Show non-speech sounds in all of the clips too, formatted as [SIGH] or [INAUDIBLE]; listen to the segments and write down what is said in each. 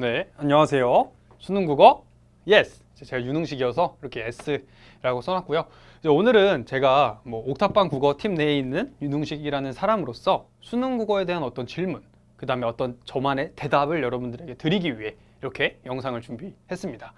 네, 안녕하세요. 수능 국어 yes. 제가 유능식이어서 이렇게 s라고 써놨고요. 오늘은 제가 뭐 옥탑방 국어 팀 내에 있는 유능식이라는 사람으로서 수능 국어에 대한 어떤 질문, 그 다음에 어떤 저만의 대답을 여러분들에게 드리기 위해 이렇게 영상을 준비했습니다.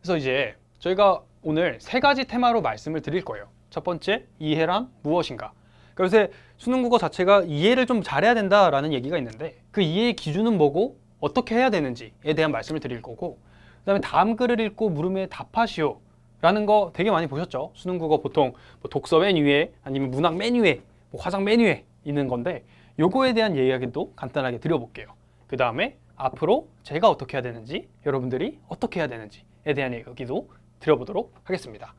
그래서 이제 저희가 오늘 세 가지 테마로 말씀을 드릴 거예요. 첫 번째, 이해란 무엇인가? 그러니 요새 수능 국어 자체가 이해를 좀 잘해야 된다라는 얘기가 있는데 그 이해의 기준은 뭐고 어떻게 해야 되는지에 대한 말씀을 드릴 거고 그 다음에 다음 글을 읽고 물음에 답하시오 라는 거 되게 많이 보셨죠? 수능 국어 보통 뭐 독서 맨 위에 아니면 문학 맨 위에 뭐화상맨 위에 있는 건데 요거에 대한 이야기도 간단하게 드려볼게요. 그 다음에 앞으로 제가 어떻게 해야 되는지 여러분들이 어떻게 해야 되는지에 대한 이야기도 드려보도록 하겠습니다.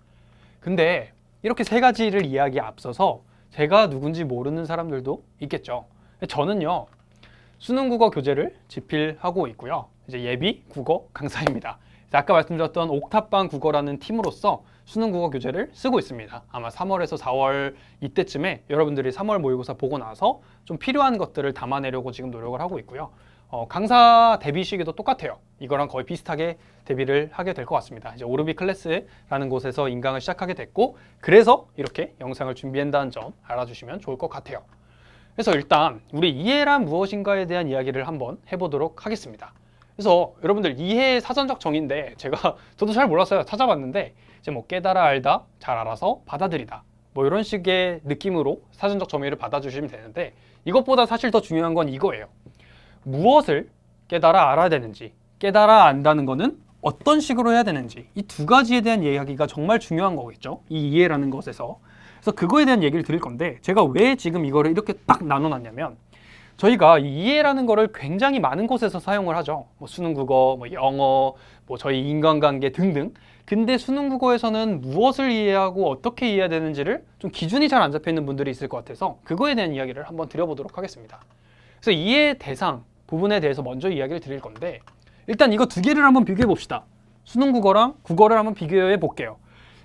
근데 이렇게 세 가지를 이야기 앞서서 제가 누군지 모르는 사람들도 있겠죠. 저는요 수능 국어 교재를 집필하고 있고요. 이제 예비 국어 강사입니다. 아까 말씀드렸던 옥탑방 국어라는 팀으로서 수능 국어 교재를 쓰고 있습니다. 아마 3월에서 4월 이때쯤에 여러분들이 3월 모의고사 보고 나서 좀 필요한 것들을 담아내려고 지금 노력을 하고 있고요. 어, 강사 데뷔 시기도 똑같아요. 이거랑 거의 비슷하게 데뷔를 하게 될 것 같습니다. 이제 오르비 클래스라는 곳에서 인강을 시작하게 됐고 그래서 이렇게 영상을 준비한다는 점 알아주시면 좋을 것 같아요. 그래서 일단 우리 이해란 무엇인가에 대한 이야기를 한번 해보도록 하겠습니다. 그래서 여러분들 이해의 사전적 정의인데 제가 [LAUGHS] 저도 잘 몰랐어요. 찾아봤는데 이제 뭐 깨달아 알다, 잘 알아서 받아들이다 뭐 이런 식의 느낌으로 사전적 정의를 받아주시면 되는데 이것보다 사실 더 중요한 건 이거예요. 무엇을 깨달아 알아야 되는지 깨달아 안다는 거는 어떤 식으로 해야 되는지 이 두 가지에 대한 이야기가 정말 중요한 거겠죠. 이 이해라는 것에서 그래서 그거에 대한 얘기를 드릴 건데 제가 왜 지금 이거를 이렇게 딱 나눠놨냐면 저희가 이해라는 거를 굉장히 많은 곳에서 사용을 하죠. 뭐 수능 국어, 뭐 영어, 뭐 저희 인간관계 등등. 근데 수능 국어에서는 무엇을 이해하고 어떻게 이해해야 되는지를 좀 기준이 잘 안 잡혀 있는 분들이 있을 것 같아서 그거에 대한 이야기를 한번 드려보도록 하겠습니다. 그래서 이해 대상 부분에 대해서 먼저 이야기를 드릴 건데 일단 이거 두 개를 한번 비교해 봅시다. 수능 국어랑 국어를 한번 비교해 볼게요.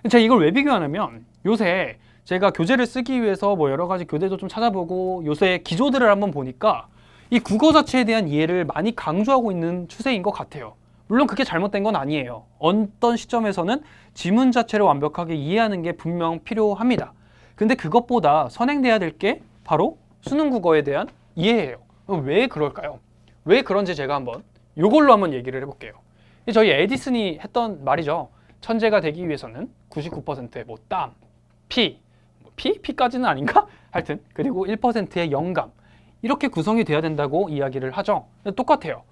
제가 이걸 왜 비교하냐면 요새 제가 교재를 쓰기 위해서 뭐 여러 가지 교재도 좀 찾아보고 요새 기조들을 한번 보니까 이 국어 자체에 대한 이해를 많이 강조하고 있는 추세인 것 같아요. 물론 그게 잘못된 건 아니에요. 어떤 시점에서는 지문 자체를 완벽하게 이해하는 게 분명 필요합니다. 근데 그것보다 선행돼야 될 게 바로 수능 국어에 대한 이해예요. 왜 그럴까요? 왜 그런지 제가 한번 요걸로 한번 얘기를 해볼게요. 저희 에디슨이 했던 말이죠. 천재가 되기 위해서는 99%의 뭐 땀, 피, P? P까지는 아닌가? [LAUGHS] 하여튼 그리고 1%의 영감 이렇게 구성이 돼야 된다고 이야기를 하죠. 똑같아요.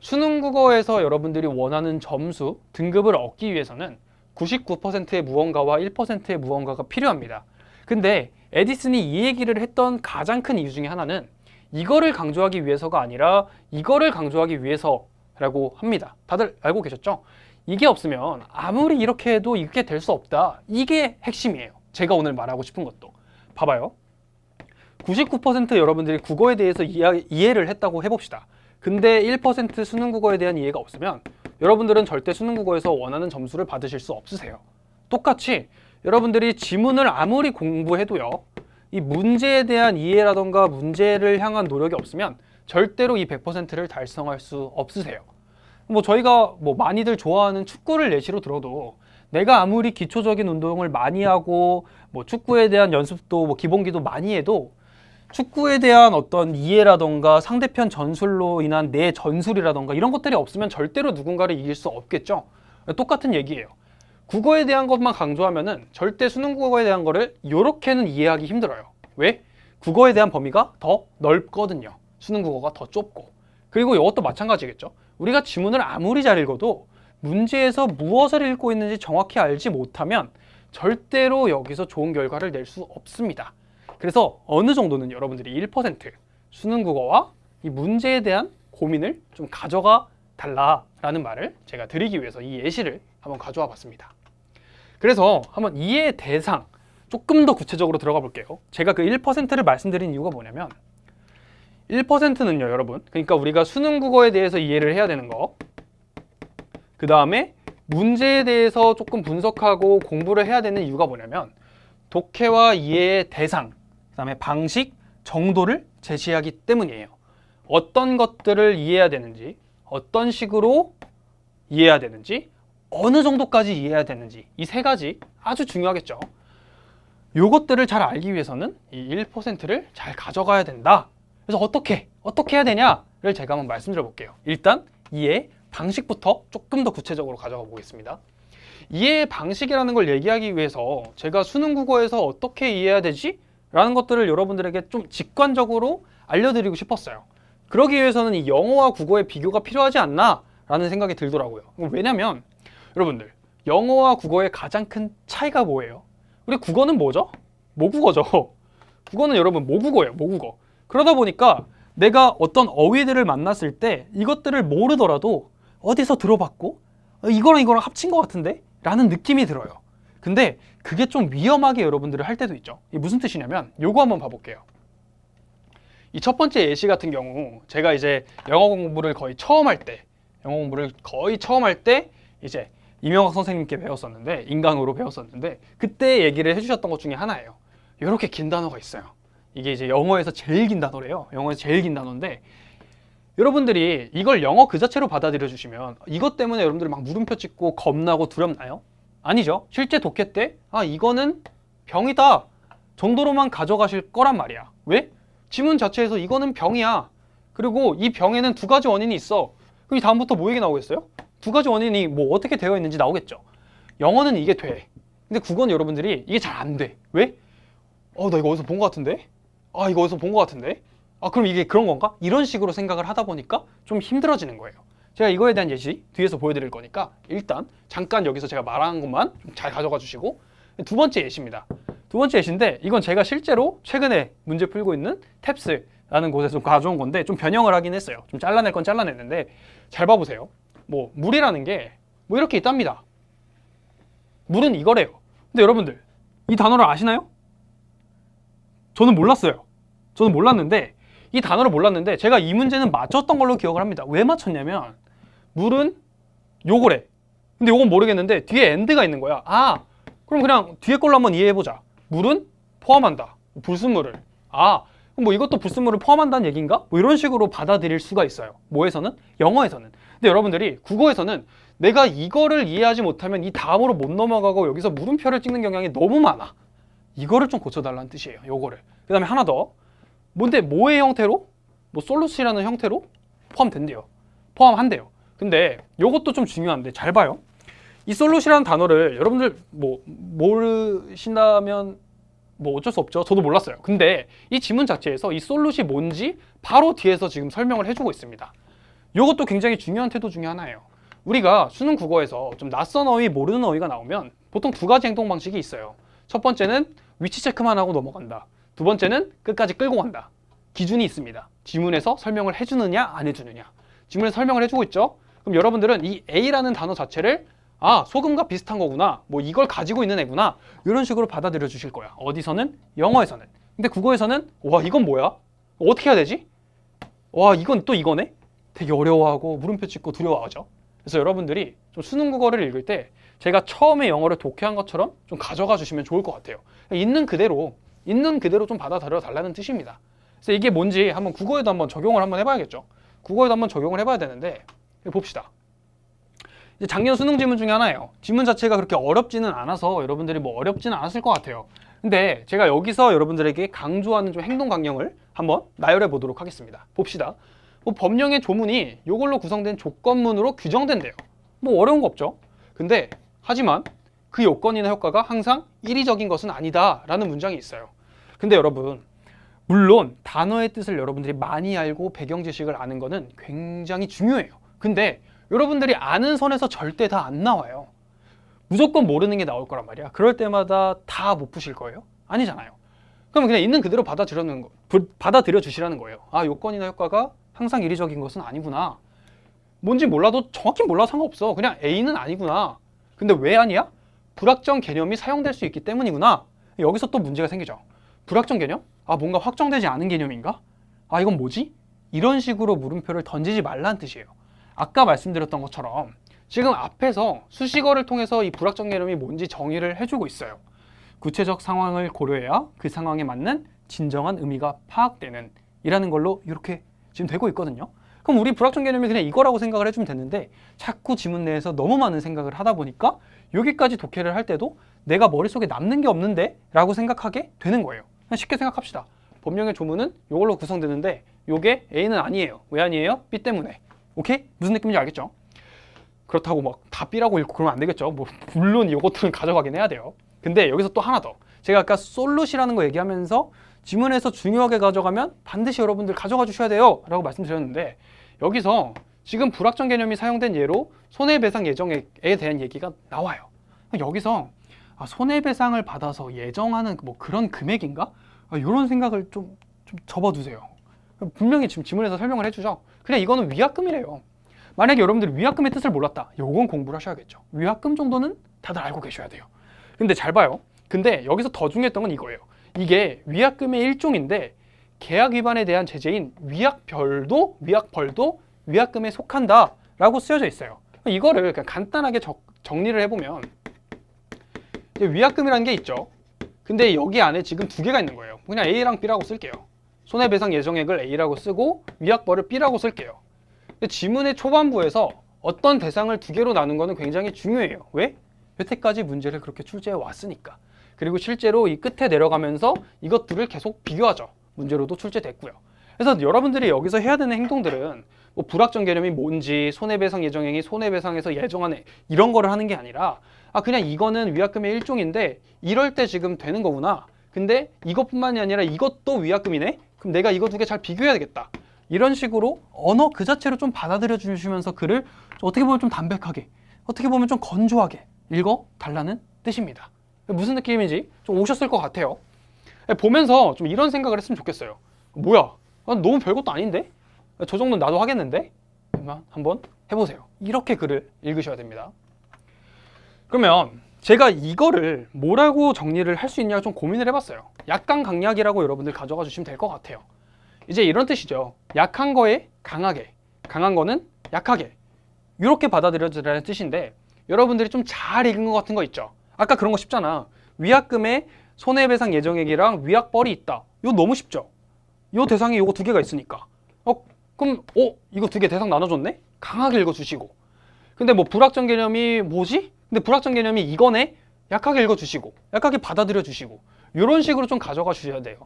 수능 국어에서 여러분들이 원하는 점수, 등급을 얻기 위해서는 99%의 무언가와 1%의 무언가가 필요합니다. 근데 에디슨이 이 얘기를 했던 가장 큰 이유 중에 하나는 이거를 강조하기 위해서가 아니라 이거를 강조하기 위해서라고 합니다. 다들 알고 계셨죠? 이게 없으면 아무리 이렇게 해도 이게 렇될수 없다. 이게 핵심이에요. 제가 오늘 말하고 싶은 것도 봐봐요. 99% 여러분들이 국어에 대해서 이해, 를 했다고 해봅시다. 근데 1% 수능 국어에 대한 이해가 없으면 여러분들은 절대 수능 국어에서 원하는 점수를 받으실 수 없으세요. 똑같이 여러분들이 지문을 아무리 공부해도요. 이 문제에 대한 이해라던가 문제를 향한 노력이 없으면 절대로 이 100%를 달성할 수 없으세요. 뭐 저희가 뭐 많이들 좋아하는 축구를 예시로 들어도 내가 아무리 기초적인 운동을 많이 하고 뭐 축구에 대한 연습도 뭐 기본기도 많이 해도 축구에 대한 어떤 이해라던가 상대편 전술로 인한 내 전술이라던가 이런 것들이 없으면 절대로 누군가를 이길 수 없겠죠. 똑같은 얘기예요. 국어에 대한 것만 강조하면은 절대 수능 국어에 대한 거를 이렇게는 이해하기 힘들어요. 왜? 국어에 대한 범위가 더 넓거든요. 수능 국어가 더 좁고. 그리고 이것도 마찬가지겠죠. 우리가 지문을 아무리 잘 읽어도 문제에서 무엇을 읽고 있는지 정확히 알지 못하면 절대로 여기서 좋은 결과를 낼 수 없습니다. 그래서 어느 정도는 여러분들이 1% 수능 국어와 이 문제에 대한 고민을 좀 가져가 달라라는 말을 제가 드리기 위해서 이 예시를 한번 가져와 봤습니다. 그래서 한번 이해 대상 조금 더 구체적으로 들어가 볼게요. 제가 그 1%를 말씀드린 이유가 뭐냐면 1%는요, 여러분. 그러니까 우리가 수능 국어에 대해서 이해를 해야 되는 거그 다음에 문제에 대해서 조금 분석하고 공부를 해야 되는 이유가 뭐냐면 독해와 이해의 대상, 그 다음에 방식, 정도를 제시하기 때문이에요. 어떤 것들을 이해해야 되는지, 어떤 식으로 이해해야 되는지, 어느 정도까지 이해해야 되는지 이 세 가지 아주 중요하겠죠. 요것들을 잘 알기 위해서는 이 1%를 잘 가져가야 된다. 그래서 어떻게, 어떻게 해야 되냐를 제가 한번 말씀드려 볼게요. 일단 이해, 방식부터 조금 더 구체적으로 가져가 보겠습니다. 이해 방식이라는 걸 얘기하기 위해서 제가 수능 국어에서 어떻게 이해해야 되지? 라는 것들을 여러분들에게 좀 직관적으로 알려드리고 싶었어요. 그러기 위해서는 이 영어와 국어의 비교가 필요하지 않나? 라는 생각이 들더라고요. 왜냐면 여러분들 영어와 국어의 가장 큰 차이가 뭐예요? 우리 국어는 뭐죠? 모국어죠. [LAUGHS] 국어는 여러분 모국어예요. 모국어. 그러다 보니까 내가 어떤 어휘들을 만났을 때 이것들을 모르더라도 어디서 들어봤고 어, 이거랑 이거랑 합친 것 같은데? 라는 느낌이 들어요. 근데 그게 좀 위험하게 여러분들을 할 때도 있죠. 이게 무슨 뜻이냐면 요거 한번 봐볼게요. 이 첫 번째 예시 같은 경우 제가 이제 영어 공부를 거의 처음 할 때 영어 공부를 거의 처음 할 때 이제 이명학 선생님께 배웠었는데 인강으로 배웠었는데 그때 얘기를 해주셨던 것 중에 하나예요. 요렇게긴 단어가 있어요. 이게 이제 영어에서 제일 긴 단어래요. 영어에서 제일 긴 단어인데 여러분들이 이걸 영어 그 자체로 받아들여 주시면 이것 때문에 여러분들이 막 물음표 찍고 겁나고 두렵나요? 아니죠. 실제 독해 때아 이거는 병이다 정도로만 가져가실 거란 말이야. 왜? 지문 자체에서 이거는 병이야. 그리고 이 병에는 두 가지 원인이 있어. 그럼 다음부터 뭐 얘기 나오겠어요? 두 가지 원인이 뭐 어떻게 되어 있는지 나오겠죠. 영어는 이게 돼. 근데 국어는 여러분들이 이게 잘 안 돼. 왜? 어, 나 이거 어디서 본 것 같은데? 아, 이거 어디서 본 것 같은데? 아, 그럼 이게 그런 건가? 이런 식으로 생각을 하다 보니까 좀 힘들어지는 거예요. 제가 이거에 대한 예시 뒤에서 보여드릴 거니까 일단 잠깐 여기서 제가 말한 것만 잘 가져가 주시고 두 번째 예시입니다. 두 번째 예시인데 이건 제가 실제로 최근에 문제 풀고 있는 탭스라는 곳에서 가져온 건데 좀 변형을 하긴 했어요. 좀 잘라낼 건 잘라냈는데 잘 봐보세요. 뭐 물이라는 게 뭐 이렇게 있답니다. 물은 이거래요. 근데 여러분들 이 단어를 아시나요? 저는 몰랐어요. 저는 몰랐는데 이 단어를 몰랐는데 제가 이 문제는 맞췄던 걸로 기억을 합니다. 왜 맞췄냐면 물은 요거래. 근데 요건 모르겠는데 뒤에 엔드가 있는 거야. 아, 그럼 그냥 뒤에 걸로 한번 이해해보자. 물은 포함한다. 불순물을. 아, 뭐 이것도 불순물을 포함한다는 얘기인가? 뭐 이런 식으로 받아들일 수가 있어요. 뭐에서는? 영어에서는. 근데 여러분들이 국어에서는 내가 이거를 이해하지 못하면 이 다음으로 못 넘어가고 여기서 물음표를 찍는 경향이 너무 많아. 이거를 좀 고쳐달라는 뜻이에요. 요거를. 그 다음에 하나 더. 뭔데 뭐의 형태로? 뭐솔루션라는 형태로 포함된대요. 포함한대요. 근데 이것도 좀 중요한데 잘 봐요. 이 솔루시라는 단어를 여러분들 뭐 모르신다면 뭐 어쩔 수 없죠. 저도 몰랐어요. 근데 이 지문 자체에서 이 솔루시 뭔지 바로 뒤에서 지금 설명을 해주고 있습니다. 이것도 굉장히 중요한 태도 중에 하나예요. 우리가 수능 국어에서 좀 낯선 어휘, 모르는 어휘가 나오면 보통 두 가지 행동 방식이 있어요. 첫 번째는 위치 체크만 하고 넘어간다. 두 번째는 끝까지 끌고 간다. 기준이 있습니다. 지문에서 설명을 해주느냐 안 해주느냐. 지문에 설명을 해주고 있죠. 그럼 여러분들은 이 A라는 단어 자체를 아 소금과 비슷한 거구나 뭐 이걸 가지고 있는 애구나 이런 식으로 받아들여 주실 거야 어디서는? 영어에서는 근데 국어에서는 와 이건 뭐야? 어떻게 해야 되지? 와 이건 또 이거네? 되게 어려워하고 물음표 찍고 두려워하죠 그래서 여러분들이 좀 수능 국어를 읽을 때 제가 처음에 영어를 독해한 것처럼 좀 가져가 주시면 좋을 것 같아요 있는 그대로 있는 그대로 좀 받아들여 달라는 뜻입니다. 그래서 이게 뭔지 한번 국어에도 한번 적용을 한번 해봐야겠죠. 국어에도 한번 적용을 해봐야 되는데 봅시다. 이제 작년 수능 지문 중에 하나예요. 지문 자체가 그렇게 어렵지는 않아서 여러분들이 뭐 어렵지는 않았을 것 같아요. 근데 제가 여기서 여러분들에게 강조하는 좀 행동 강령을 한번 나열해 보도록 하겠습니다. 봅시다. 뭐 법령의 조문이 이걸로 구성된 조건문으로 규정된대요. 뭐 어려운 거 없죠. 근데 하지만 그 요건이나 효과가 항상 일의적인 것은 아니다라는 문장이 있어요. 근데 여러분 물론 단어의 뜻을 여러분들이 많이 알고 배경 지식을 아는 거는 굉장히 중요해요. 근데 여러분들이 아는 선에서 절대 다 안 나와요. 무조건 모르는 게 나올 거란 말이야. 그럴 때마다 다 못 푸실 거예요? 아니잖아요. 그럼 그냥 있는 그대로 받아들여는 거, 받아들여 주시라는 거예요. 아, 요건이나 효과가 항상 이리적인 것은 아니구나. 뭔지 몰라도 정확히 몰라 상관없어. 그냥 A는 아니구나. 근데 왜 아니야? 불확정 개념이 사용될 수 있기 때문이구나. 여기서 또 문제가 생기죠. 불확정 개념? 아 뭔가 확정되지 않은 개념인가? 아 이건 뭐지? 이런 식으로 물음표를 던지지 말라는 뜻이에요. 아까 말씀드렸던 것처럼 지금 앞에서 수식어를 통해서 이 불확정 개념이 뭔지 정의를 해주고 있어요. 구체적 상황을 고려해야 그 상황에 맞는 진정한 의미가 파악되는 이라는 걸로 이렇게 지금 되고 있거든요. 그럼 우리 불확정 개념이 그냥 이거라고 생각을 해주면 되는데 자꾸 지문 내에서 너무 많은 생각을 하다 보니까 여기까지 독해를 할 때도 내가 머릿속에 남는 게 없는데 라고 생각하게 되는 거예요. 쉽게 생각합시다. 법령의 조문은 이걸로 구성되는데 이게 A는 아니에요. 왜 아니에요? B 때문에. 오케이? 무슨 느낌인지 알겠죠? 그렇다고 막 다 B라고 읽고 그러면 안 되겠죠. 뭐 물론 이것들은 가져가긴 해야 돼요. 근데 여기서 또 하나 더. 제가 아까 솔루시라는 거 얘기하면서 지문에서 중요하게 가져가면 반드시 여러분들 가져가 주셔야 돼요. 라고 말씀드렸는데 여기서 지금 불확정 개념이 사용된 예로 손해배상 예정에 대한 얘기가 나와요. 여기서 아, 손해배상을 받아서 예정하는 뭐 그런 금액인가? 아, 이런 생각을 좀, 좀 접어두세요. 분명히 지금 지문에서 설명을 해주죠. 그냥 이거는 위약금이래요. 만약에 여러분들이 위약금의 뜻을 몰랐다. 요건 공부를 하셔야겠죠. 위약금 정도는 다들 알고 계셔야 돼요. 근데 잘 봐요. 근데 여기서 더 중요했던 건 이거예요. 이게 위약금의 일종인데 계약 위반에 대한 제재인 위약별도 위약벌도 위약금에 속한다라고 쓰여져 있어요. 이거를 그냥 간단하게 적, 정리를 해보면 위약금이라는 게 있죠. 근데 여기 안에 지금 두 개가 있는 거예요. 그냥 A랑 B라고 쓸게요. 손해배상 예정액을 A라고 쓰고 위약벌을 B라고 쓸게요. 근데 지문의 초반부에서 어떤 대상을 두 개로 나눈 거는 굉장히 중요해요. 왜? 여태까지 문제를 그렇게 출제해 왔으니까. 그리고 실제로 이 끝에 내려가면서 이것들을 계속 비교하죠. 문제로도 출제됐고요. 그래서 여러분들이 여기서 해야 되는 행동들은 뭐 불확정 개념이 뭔지 손해배상 예정액이 손해배상에서 예정하는 이런 거를 하는 게 아니라 아 그냥 이거는 위약금의 일종인데 이럴 때 지금 되는 거구나. 근데 이것뿐만이 아니라 이것도 위약금이네? 그럼 내가 이거 두 개 잘 비교해야겠다. 이런 식으로 언어 그 자체로 좀 받아들여 주시면서 글을 어떻게 보면 좀 담백하게, 어떻게 보면 좀 건조하게 읽어 달라는 뜻입니다. 무슨 느낌인지 좀 오셨을 것 같아요. 예, 보면서 좀 이런 생각을 했으면 좋겠어요. 뭐야? 아, 너무 별것도 아닌데? 저 정도는 나도 하겠는데? 한번 해보세요. 이렇게 글을 읽으셔야 됩니다. 그러면 제가 이거를 뭐라고 정리를 할 수 있냐 좀 고민을 해봤어요 약간 강약이라고 여러분들 가져가 주시면 될 것 같아요 이제 이런 뜻이죠 약한 거에 강하게 강한 거는 약하게 이렇게 받아들여지라는 뜻인데 여러분들이 좀 잘 읽은 것 같은 거 있죠 아까 그런 거 쉽잖아 위약금에 손해배상 예정액이랑 위약벌이 있다 이거 너무 쉽죠 이 대상이 이거 두 개가 있으니까 어, 그럼 어 이거 두 개 대상 나눠줬네 강하게 읽어주시고 근데 뭐 불확정 개념이 뭐지 근데 불확정 개념이 이거네? 약하게 읽어주시고 약하게 받아들여 주시고 이런 식으로 좀 가져가 주셔야 돼요.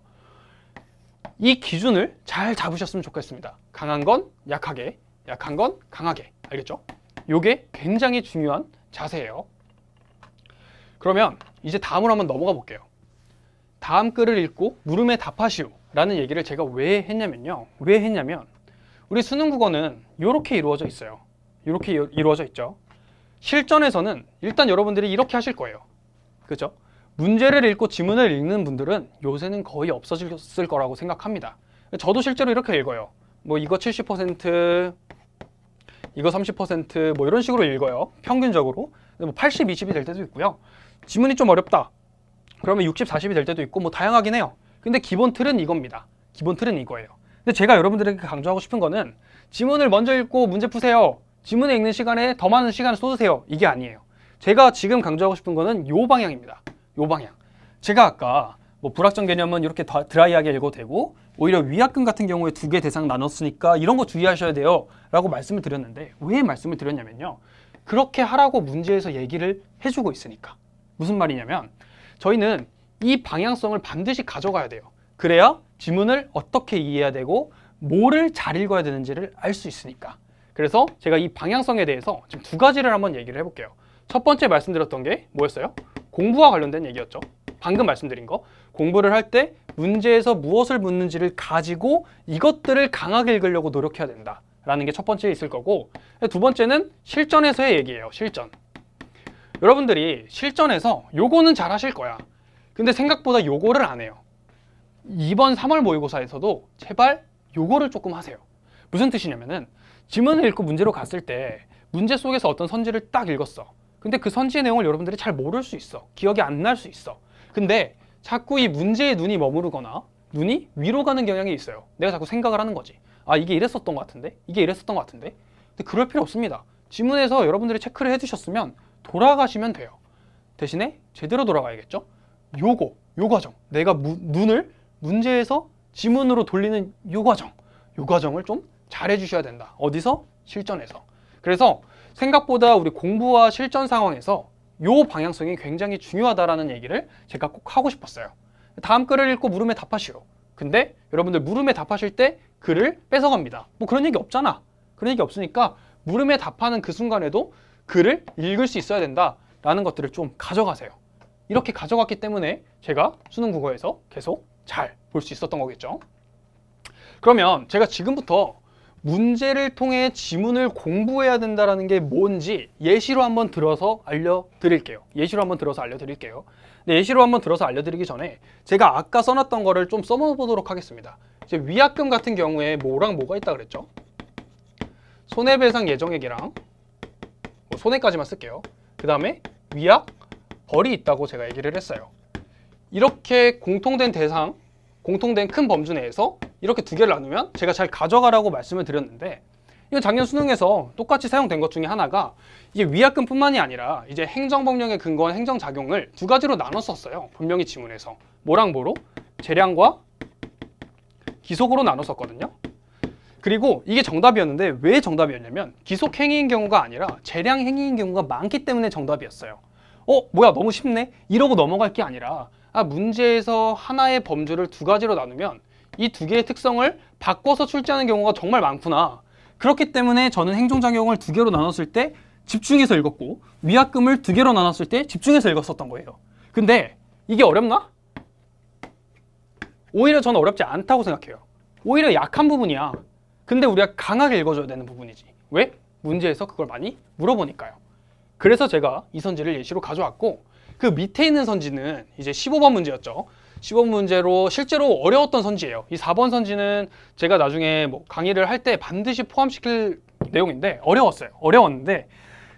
이 기준을 잘 잡으셨으면 좋겠습니다. 강한 건 약하게, 약한 건 강하게. 알겠죠? 요게 굉장히 중요한 자세예요. 그러면 이제 다음으로 한번 넘어가 볼게요. 다음 글을 읽고 물음에 답하시오 라는 얘기를 제가 왜 했냐면요. 왜 했냐면 우리 수능 국어는 이렇게 이루어져 있어요. 이렇게 이루어져 있죠. 실전에서는 일단 여러분들이 이렇게 하실 거예요. 그죠? 문제를 읽고 지문을 읽는 분들은 요새는 거의 없어졌을 거라고 생각합니다. 저도 실제로 이렇게 읽어요. 뭐 이거 70%, 이거 30%뭐 이런 식으로 읽어요. 평균적으로. 뭐 80, 20이 될 때도 있고요. 지문이 좀 어렵다. 그러면 60, 40이 될 때도 있고 뭐 다양하긴 해요. 근데 기본 틀은 이겁니다. 기본 틀은 이거예요. 근데 제가 여러분들에게 강조하고 싶은 거는 지문을 먼저 읽고 문제 푸세요. 지문을 읽는 시간에 더 많은 시간을 쏟으세요. 이게 아니에요. 제가 지금 강조하고 싶은 거는 요 방향입니다. 요 방향. 제가 아까 뭐 불확정 개념은 이렇게 드라이하게 읽어도 되고 오히려 위약금 같은 경우에 두 개 대상 나눴으니까 이런 거 주의하셔야 돼요 라고 말씀을 드렸는데 왜 말씀을 드렸냐면요 그렇게 하라고 문제에서 얘기를 해주고 있으니까 무슨 말이냐면 저희는 이 방향성을 반드시 가져가야 돼요 그래야 지문을 어떻게 이해해야 되고 뭐를 잘 읽어야 되는지를 알 수 있으니까 그래서 제가 이 방향성에 대해서 지금 두 가지를 한번 얘기를 해볼게요. 첫 번째 말씀드렸던 게 뭐였어요? 공부와 관련된 얘기였죠. 방금 말씀드린 거. 공부를 할 때 문제에서 무엇을 묻는지를 가지고 이것들을 강하게 읽으려고 노력해야 된다. 라는 게 첫 번째에 있을 거고 두 번째는 실전에서의 얘기예요. 실전. 여러분들이 실전에서 요거는 잘 하실 거야. 근데 생각보다 요거를 안 해요. 이번 3월 모의고사에서도 제발 요거를 조금 하세요. 무슨 뜻이냐면은 지문을 읽고 문제로 갔을 때 문제 속에서 어떤 선지를 딱 읽었어. 근데 그 선지의 내용을 여러분들이 잘 모를 수 있어. 기억이 안 날 수 있어. 근데 자꾸 이 문제에 눈이 머무르거나 눈이 위로 가는 경향이 있어요. 내가 자꾸 생각을 하는 거지. 아 이게 이랬었던 것 같은데? 이게 이랬었던 것 같은데? 근데 그럴 필요 없습니다. 지문에서 여러분들이 체크를 해주셨으면 돌아가시면 돼요. 대신에 제대로 돌아가야겠죠? 요거, 요 과정. 내가 무, 눈을 문제에서 지문으로 돌리는 요 과정. 요 과정을 좀 잘해주셔야 된다. 어디서? 실전에서. 그래서 생각보다 우리 공부와 실전 상황에서 요 방향성이 굉장히 중요하다라는 얘기를 제가 꼭 하고 싶었어요. 다음 글을 읽고 물음에 답하시오. 근데 여러분들 물음에 답하실 때 글을 뺏어갑니다. 뭐 그런 얘기 없잖아. 그런 얘기 없으니까 물음에 답하는 그 순간에도 글을 읽을 수 있어야 된다라는 것들을 좀 가져가세요. 이렇게 가져갔기 때문에 제가 수능 국어에서 계속 잘 볼 수 있었던 거겠죠. 그러면 제가 지금부터 문제를 통해 지문을 공부해야 된다는 게 뭔지 예시로 한번 들어서 알려드릴게요. 예시로 한번 들어서 알려드릴게요. 네, 예시로 한번 들어서 알려드리기 전에 제가 아까 써놨던 거를 좀 써보도록 하겠습니다. 이제 위약금 같은 경우에 뭐랑 뭐가 있다 그랬죠? 손해배상 예정액이랑 뭐 손해까지만 쓸게요. 그 다음에 위약, 벌이 있다고 제가 얘기를 했어요. 이렇게 공통된 대상 공통된 큰 범주 내에서 이렇게 두 개를 나누면 제가 잘 가져가라고 말씀을 드렸는데 이건 작년 수능에서 똑같이 사용된 것 중에 하나가 이게 위약금뿐만이 아니라 이제 행정법령에 근거한 행정작용을 두 가지로 나눴었어요. 분명히 지문에서. 뭐랑뭐로 재량과 기속으로 나눴었거든요. 그리고 이게 정답이었는데 왜 정답이었냐면 기속행위인 경우가 아니라 재량행위인 경우가 많기 때문에 정답이었어요. 어? 뭐야 너무 쉽네? 이러고 넘어갈 게 아니라 아, 문제에서 하나의 범주를 두 가지로 나누면 이 두 개의 특성을 바꿔서 출제하는 경우가 정말 많구나. 그렇기 때문에 저는 행정작용을 두 개로 나눴을 때 집중해서 읽었고 위약금을 두 개로 나눴을 때 집중해서 읽었었던 거예요. 근데 이게 어렵나? 오히려 저는 어렵지 않다고 생각해요. 오히려 약한 부분이야. 근데 우리가 강하게 읽어줘야 되는 부분이지. 왜? 문제에서 그걸 많이 물어보니까요. 그래서 제가 이선지를 예시로 가져왔고 그 밑에 있는 선지는 이제 15번 문제였죠. 15번 문제로 실제로 어려웠던 선지예요. 이 4번 선지는 제가 나중에 뭐 강의를 할 때 반드시 포함시킬 내용인데 어려웠어요. 어려웠는데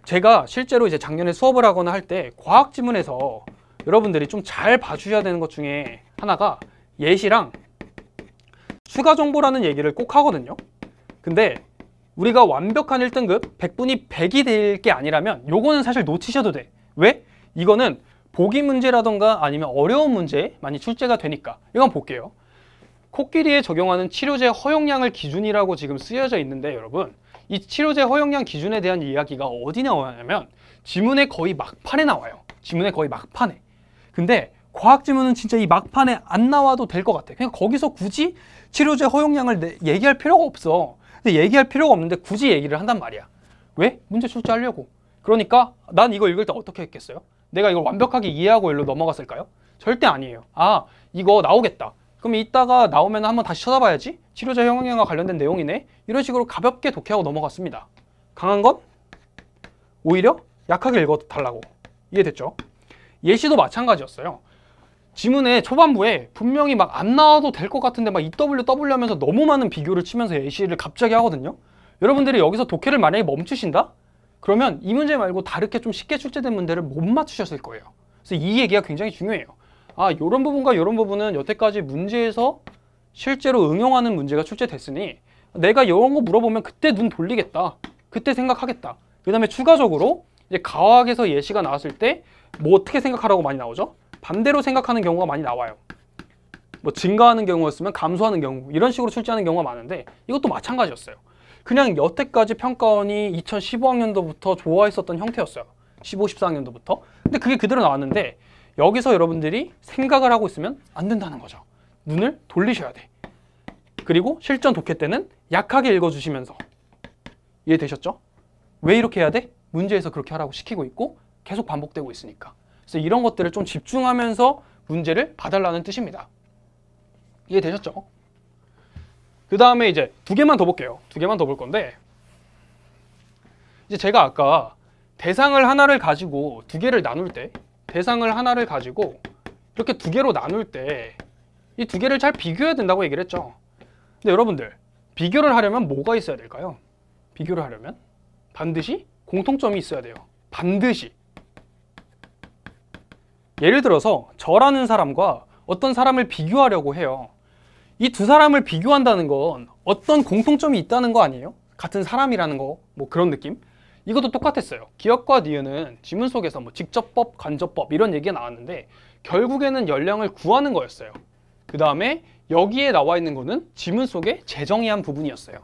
제가 실제로 이제 작년에 수업을 하거나 할 때 과학 지문에서 여러분들이 좀 잘 봐주셔야 되는 것 중에 하나가 예시랑 추가 정보라는 얘기를 꼭 하거든요. 근데 우리가 완벽한 1등급 100분이 100이 될 게 아니라면 요거는 사실 놓치셔도 돼. 왜? 이거는 보기 문제라던가 아니면 어려운 문제 많이 출제가 되니까 이건 볼게요. 코끼리에 적용하는 치료제 허용량을 기준이라고 지금 쓰여져 있는데 여러분 이 치료제 허용량 기준에 대한 이야기가 어디 나오냐면 지문의 거의 막판에 나와요. 지문의 거의 막판에. 근데 과학 지문은 진짜 이 막판에 안 나와도 될 것 같아. 그냥 거기서 굳이 치료제 허용량을 내, 얘기할 필요가 없어. 근데 얘기할 필요가 없는데 굳이 얘기를 한단 말이야. 왜? 문제 출제하려고. 그러니까 난 이거 읽을 때 어떻게 했겠어요? 내가 이걸 완벽하게 이해하고 일로 넘어갔을까요? 절대 아니에요. 아, 이거 나오겠다. 그럼 이따가 나오면 한번 다시 쳐다봐야지. 치료자 형용형과 관련된 내용이네. 이런 식으로 가볍게 독해하고 넘어갔습니다. 강한 건 오히려 약하게 읽어달라고. 이해됐죠? 예시도 마찬가지였어요. 지문의 초반부에 분명히 막 안 나와도 될 것 같은데 막 EW, W 하면서 너무 많은 비교를 치면서 예시를 갑자기 하거든요. 여러분들이 여기서 독해를 만약에 멈추신다? 그러면 이 문제 말고 다르게 좀 쉽게 출제된 문제를 못 맞추셨을 거예요. 그래서 이 얘기가 굉장히 중요해요. 아, 이런 부분과 이런 부분은 여태까지 문제에서 실제로 응용하는 문제가 출제됐으니 내가 이런 거 물어보면 그때 눈 돌리겠다. 그때 생각하겠다. 그 다음에 추가적으로 이제 가학에서 예시가 나왔을 때 뭐 어떻게 생각하라고 많이 나오죠? 반대로 생각하는 경우가 많이 나와요. 뭐 증가하는 경우였으면 감소하는 경우 이런 식으로 출제하는 경우가 많은데 이것도 마찬가지였어요. 그냥 여태까지 평가원이 2015학년도부터 좋아했었던 형태였어요. 15, 14학년도부터. 근데 그게 그대로 나왔는데 여기서 여러분들이 생각을 하고 있으면 안 된다는 거죠. 눈을 돌리셔야 돼. 그리고 실전 독해 때는 약하게 읽어주시면서 이해되셨죠? 왜 이렇게 해야 돼? 문제에서 그렇게 하라고 시키고 있고 계속 반복되고 있으니까. 그래서 이런 것들을 좀 집중하면서 문제를 봐달라는 뜻입니다. 이해되셨죠? 그 다음에 이제 두 개만 더 볼게요. 두 개만 더 볼 건데 이제 제가 아까 대상을 하나를 가지고 두 개를 나눌 때 대상을 하나를 가지고 이렇게 두 개로 나눌 때 이 두 개를 잘 비교해야 된다고 얘기를 했죠. 근데 여러분들 비교를 하려면 뭐가 있어야 될까요? 비교를 하려면 반드시 공통점이 있어야 돼요. 반드시. 예를 들어서 저라는 사람과 어떤 사람을 비교하려고 해요. 이두 사람을 비교한다는 건 어떤 공통점이 있다는 거 아니에요? 같은 사람이라는 거, 뭐 그런 느낌? 이것도 똑같았어요. 기억과 니은은 지문 속에서 뭐 직접법, 간접법 이런 얘기가 나왔는데 결국에는 연령을 구하는 거였어요. 그 다음에 여기에 나와 있는 거는 지문 속에 재정의한 부분이었어요.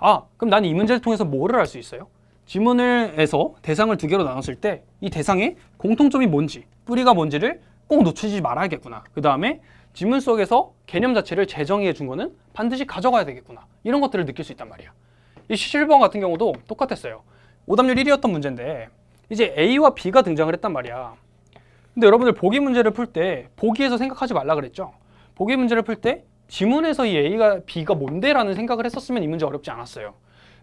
아, 그럼 난 이 문제를 통해서 뭐를 알 수 있어요? 지문을에서 대상을 두 개로 나눴을 때 이 대상의 공통점이 뭔지, 뿌리가 뭔지를 꼭 놓치지 말아야겠구나. 그 다음에 지문 속에서 개념 자체를 재정의해 준 거는 반드시 가져가야 되겠구나 이런 것들을 느낄 수 있단 말이야 이 7번 같은 경우도 똑같았어요 오답률 1위였던 문제인데 이제 A와 B가 등장을 했단 말이야 근데 여러분들 보기 문제를 풀 때 보기에서 생각하지 말라 그랬죠 보기 문제를 풀 때 지문에서 이 A가 B가 뭔데 라는 생각을 했었으면 이 문제 어렵지 않았어요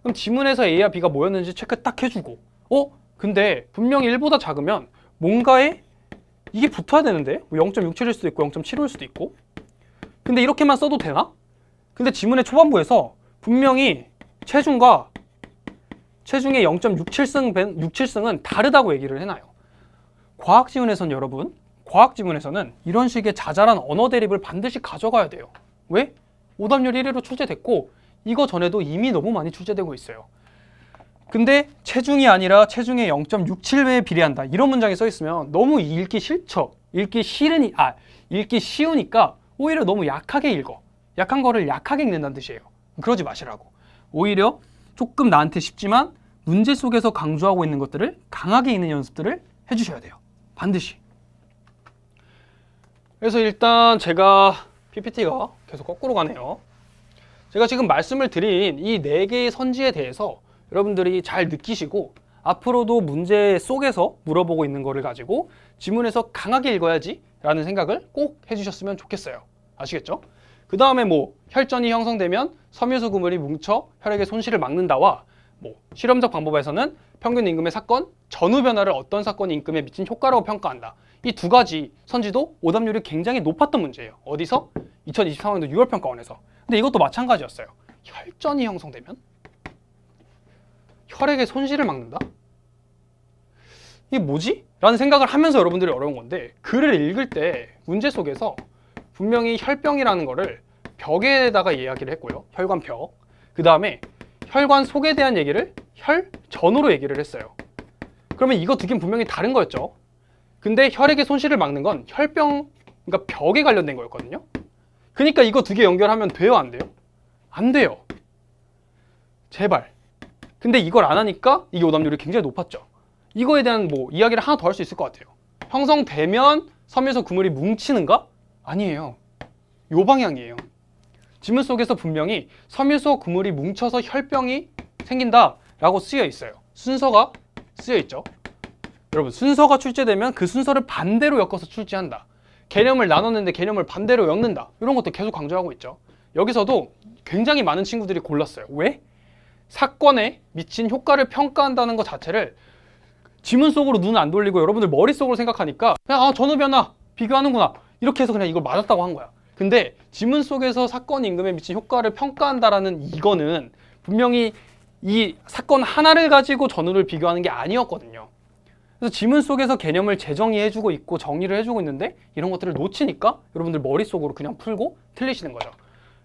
그럼 지문에서 A와 B가 뭐였는지 체크 딱 해주고 어? 근데 분명히 1보다 작으면 뭔가에 이게 붙어야 되는데 뭐 0.67일 수도 있고 0.75일 수도 있고 근데 이렇게만 써도 되나? 근데 지문의 초반부에서 분명히 체중과 체중의 0.67승, 67승은 다르다고 얘기를 해놔요. 과학 지문에선 여러분, 과학 지문에서는 이런 식의 자잘한 언어 대립을 반드시 가져가야 돼요. 왜? 오답률 1위로 출제됐고 이거 전에도 이미 너무 많이 출제되고 있어요. 근데 체중이 아니라 체중의 0.67배에 비례한다. 이런 문장이 써 있으면 너무 읽기 싫죠. 읽기 싫으니 아 읽기 쉬우니까 오히려 너무 약하게 읽어. 약한 거를 약하게 읽는다는 뜻이에요. 그러지 마시라고. 오히려 조금 나한테 쉽지만 문제 속에서 강조하고 있는 것들을 강하게 읽는 연습들을 해주셔야 돼요. 반드시. 그래서 일단 제가 PPT가 계속 거꾸로 가네요. 제가 지금 말씀을 드린 이 네 개의 선지에 대해서 여러분들이 잘 느끼시고 앞으로도 문제 속에서 물어보고 있는 거를 가지고 지문에서 강하게 읽어야지 라는 생각을 꼭 해주셨으면 좋겠어요. 아시겠죠? 그 다음에 뭐 혈전이 형성되면 섬유소 그물이 뭉쳐 혈액의 손실을 막는다와 뭐 실험적 방법에서는 평균 임금의 사건, 전후 변화를 어떤 사건이 임금에 미친 효과라고 평가한다. 이 두 가지 선지도 오답률이 굉장히 높았던 문제예요. 어디서? 2023학년도 6월 평가원에서. 근데 이것도 마찬가지였어요. 혈전이 형성되면 혈액의 손실을 막는다? 이게 뭐지? 라는 생각을 하면서 여러분들이 어려운 건데 글을 읽을 때 문제 속에서 분명히 혈병이라는 거를 벽에다가 이야기를 했고요. 혈관 벽. 그 다음에 혈관 속에 대한 얘기를 혈전으로 얘기를 했어요. 그러면 이거 두 개는 분명히 다른 거였죠. 근데 혈액의 손실을 막는 건 혈병, 그러니까 벽에 관련된 거였거든요. 그러니까 이거 두 개 연결하면 돼요, 안 돼요? 안 돼요. 제발. 근데 이걸 안 하니까 이게 오답률이 굉장히 높았죠. 이거에 대한 뭐 이야기를 하나 더 할 수 있을 것 같아요. 형성되면 섬유소 그물이 뭉치는가? 아니에요. 요 방향이에요. 지문 속에서 분명히 섬유소 그물이 뭉쳐서 혈병이 생긴다 라고 쓰여 있어요. 순서가 쓰여 있죠. 여러분 순서가 출제되면 그 순서를 반대로 엮어서 출제한다. 개념을 나눴는데 개념을 반대로 엮는다. 이런 것도 계속 강조하고 있죠. 여기서도 굉장히 많은 친구들이 골랐어요. 왜? 사건에 미친 효과를 평가한다는 것 자체를 지문 속으로 눈 안 돌리고 여러분들 머릿속으로 생각하니까 그냥 아 전후 변화 비교하는구나 이렇게 해서 그냥 이걸 맞았다고 한 거야 근데 지문 속에서 사건 임금에 미친 효과를 평가한다라는 이거는 분명히 이 사건 하나를 가지고 전후를 비교하는 게 아니었거든요 그래서 지문 속에서 개념을 재정의해주고 있고 정리를 해주고 있는데 이런 것들을 놓치니까 여러분들 머릿속으로 그냥 풀고 틀리시는 거죠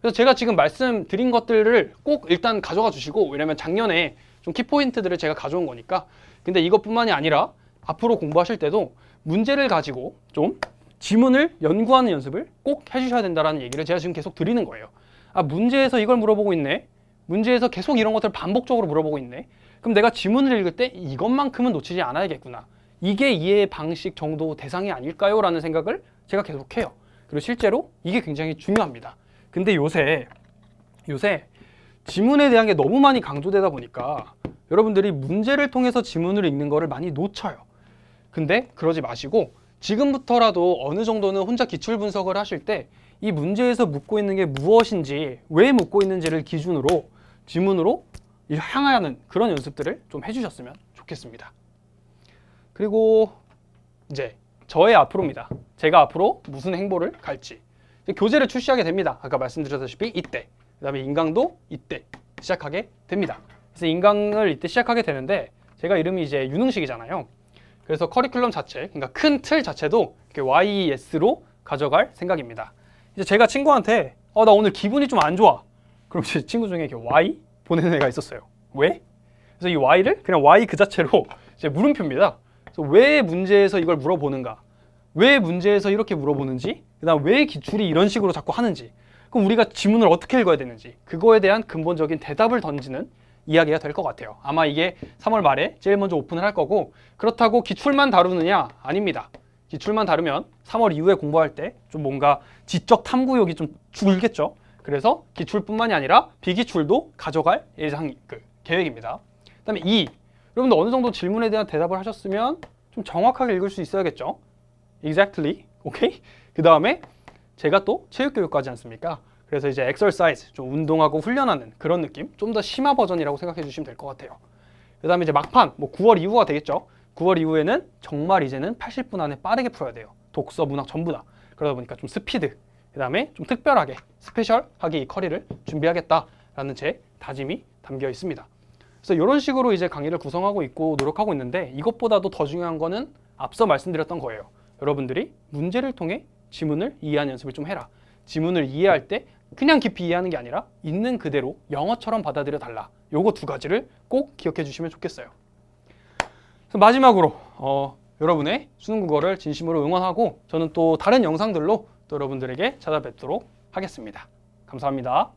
그래서 제가 지금 말씀드린 것들을 꼭 일단 가져가 주시고 왜냐면 작년에 좀 키포인트들을 제가 가져온 거니까 근데 이것뿐만이 아니라 앞으로 공부하실 때도 문제를 가지고 좀 지문을 연구하는 연습을 꼭 해주셔야 된다는 얘기를 제가 지금 계속 드리는 거예요. 아 문제에서 이걸 물어보고 있네. 문제에서 계속 이런 것들을 반복적으로 물어보고 있네. 그럼 내가 지문을 읽을 때 이것만큼은 놓치지 않아야겠구나. 이게 이해 방식 정도 대상이 아닐까요? 라는 생각을 제가 계속해요. 그리고 실제로 이게 굉장히 중요합니다. 근데 요새 요새 지문에 대한 게 너무 많이 강조되다 보니까 여러분들이 문제를 통해서 지문을 읽는 거를 많이 놓쳐요. 근데 그러지 마시고 지금부터라도 어느 정도는 혼자 기출 분석을 하실 때 이 문제에서 묻고 있는 게 무엇인지 왜 묻고 있는지를 기준으로 지문으로 향하는 그런 연습들을 좀 해주셨으면 좋겠습니다. 그리고 이제 저의 앞으로입니다. 제가 앞으로 무슨 행보를 갈지 교재를 출시하게 됩니다. 아까 말씀드렸다시피 이때, 그 다음에 인강도 이때 시작하게 됩니다. 그래서 인강을 이때 시작하게 되는데 제가 이름이 이제 유능식이잖아요. 그래서 커리큘럼 자체, 그러니까 큰 틀 자체도 이게 YES로 가져갈 생각입니다. 이제 제가 친구한테 어, 나 오늘 기분이 좀 안 좋아. 그럼 제 친구 중에 이렇게 Y 보내는 애가 있었어요. 왜? 그래서 이 Y를 그냥 Y 그 자체로 이제 물음표입니다. 그래서 왜 문제에서 이걸 물어보는가? 왜 문제에서 이렇게 물어보는지 그다음 왜 기출이 이런 식으로 자꾸 하는지 그럼 우리가 지문을 어떻게 읽어야 되는지 그거에 대한 근본적인 대답을 던지는 이야기가 될 것 같아요. 아마 이게 3월 말에 제일 먼저 오픈을 할 거고 그렇다고 기출만 다루느냐? 아닙니다. 기출만 다루면 3월 이후에 공부할 때 좀 뭔가 지적 탐구욕이 좀 줄겠죠. 그래서 기출뿐만이 아니라 비기출도 가져갈 예상 그 계획입니다. 그다음에 2. 여러분들 어느 정도 질문에 대한 대답을 하셨으면 좀 정확하게 읽을 수 있어야겠죠. Exactly. 오케이? Okay? 그 다음에 제가 또 체육교육까지 않습니까? 그래서 이제 엑설사이즈, 좀 운동하고 훈련하는 그런 느낌 좀 더 심화 버전이라고 생각해 주시면 될 것 같아요. 그 다음에 이제 막판, 뭐 9월 이후가 되겠죠. 9월 이후에는 정말 이제는 80분 안에 빠르게 풀어야 돼요. 독서, 문학 전부 다. 그러다 보니까 좀 스피드, 그 다음에 좀 특별하게 스페셜하게 이 커리를 준비하겠다라는 제 다짐이 담겨 있습니다. 그래서 이런 식으로 이제 강의를 구성하고 있고 노력하고 있는데 이것보다도 더 중요한 거는 앞서 말씀드렸던 거예요. 여러분들이 문제를 통해 지문을 이해하는 연습을 좀 해라. 지문을 이해할 때 그냥 깊이 이해하는 게 아니라 있는 그대로 영어처럼 받아들여 달라. 요거 두 가지를 꼭 기억해 주시면 좋겠어요. 마지막으로 어, 여러분의 수능 국어를 진심으로 응원하고 저는 또 다른 영상들로 또 여러분들에게 찾아뵙도록 하겠습니다. 감사합니다.